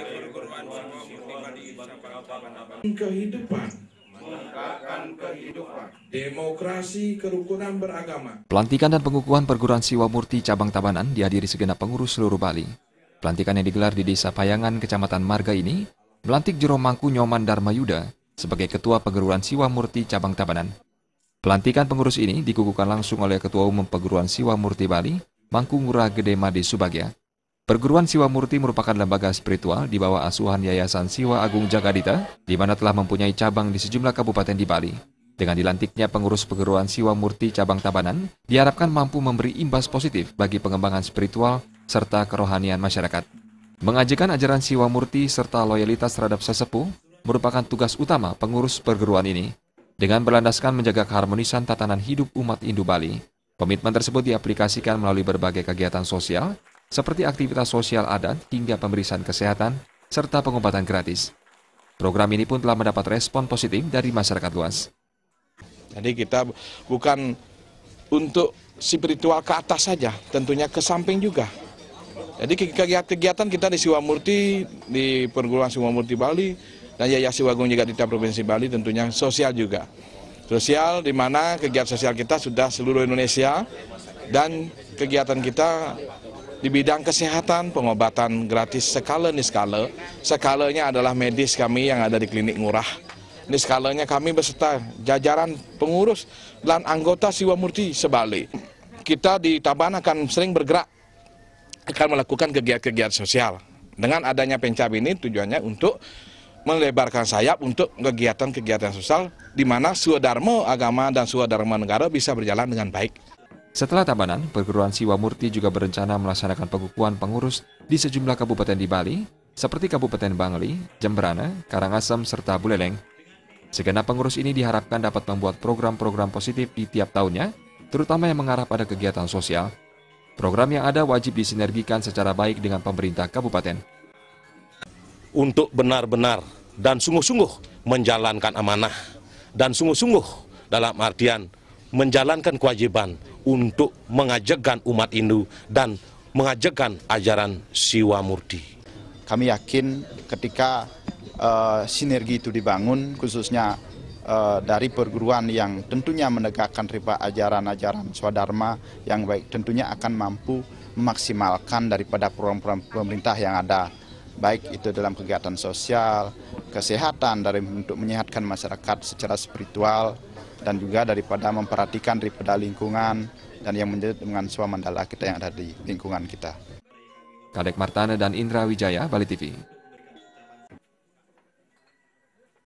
kehidupan kehidupan demokrasi kerukunan beragama Pelantikan dan pengukuhan perguruan Siwa Murti cabang Tabanan dihadiri segenap pengurus seluruh Bali. Pelantikan yang digelar di Desa Payangan, Kecamatan Marga ini melantik Jero Mangku Nyoman Darmayuda sebagai Ketua Perguruan Siwa Murti Cabang Tabanan. Pelantikan pengurus ini dikukuhkan langsung oleh Ketua Umum Perguruan Siwa Murti Bali, Mangku Ngurah Gede Made Subagia, Perguruan Siwa Murti merupakan lembaga spiritual di bawah asuhan Yayasan Siwa Agung Jagadita, di mana telah mempunyai cabang di sejumlah kabupaten di Bali. Dengan dilantiknya pengurus perguruan Siwa Murti cabang Tabanan, diharapkan mampu memberi imbas positif bagi pengembangan spiritual serta kerohanian masyarakat. Mengajikan ajaran Siwa Murti serta loyalitas terhadap sesepuh merupakan tugas utama pengurus perguruan ini. Dengan berlandaskan menjaga keharmonisan tatanan hidup umat Indo-Bali, komitmen tersebut diaplikasikan melalui berbagai kegiatan sosial seperti aktivitas sosial adat hingga pemeriksaan kesehatan, serta pengobatan gratis. Program ini pun telah mendapat respon positif dari masyarakat luas. Jadi kita bukan untuk spiritual ke atas saja, tentunya ke samping juga. Jadi kegiatan kita di Siwamurti, di perguruan Siwamurti Bali, dan Yayasan Wagung juga di Provinsi Bali tentunya sosial juga. Sosial di mana kegiatan sosial kita sudah seluruh Indonesia dan kegiatan kita di bidang kesehatan pengobatan gratis sekala niskala. Sekalanya adalah medis kami yang ada di klinik murah. Niskalanya kami beserta jajaran pengurus dan anggota Siwa Murti sebalik. Kita di Taban akan sering bergerak, akan melakukan kegiatan-kegiatan sosial. Dengan adanya pencab ini tujuannya untuk melebarkan sayap untuk kegiatan-kegiatan sosial di mana suadharma agama dan suadharma negara bisa berjalan dengan baik. Setelah Tabanan, perguruan Siwa Murti juga berencana melaksanakan pengukuhan pengurus di sejumlah kabupaten di Bali, seperti Kabupaten Bangli, Jemberana, Karangasem, serta Buleleng. Segenap pengurus ini diharapkan dapat membuat program-program positif di tiap tahunnya, terutama yang mengarah pada kegiatan sosial. Program yang ada wajib disinergikan secara baik dengan pemerintah kabupaten. Untuk benar-benar dan sungguh-sungguh menjalankan amanah dan sungguh-sungguh dalam artian menjalankan kewajiban untuk mengajekan umat Hindu dan mengajekan ajaran Siwa Murti. Kami yakin ketika uh, sinergi itu dibangun, khususnya uh, dari perguruan yang tentunya menegakkan riba ajaran-ajaran swadharma yang baik, tentunya akan mampu memaksimalkan daripada program-program pemerintah yang ada baik itu dalam kegiatan sosial, kesehatan dari untuk menyehatkan masyarakat secara spiritual dan juga daripada memperhatikan daripada lingkungan dan yang menjadi dengan mandala kita yang ada di lingkungan kita. Kadek Martana dan Indra Wijaya, Bali TV.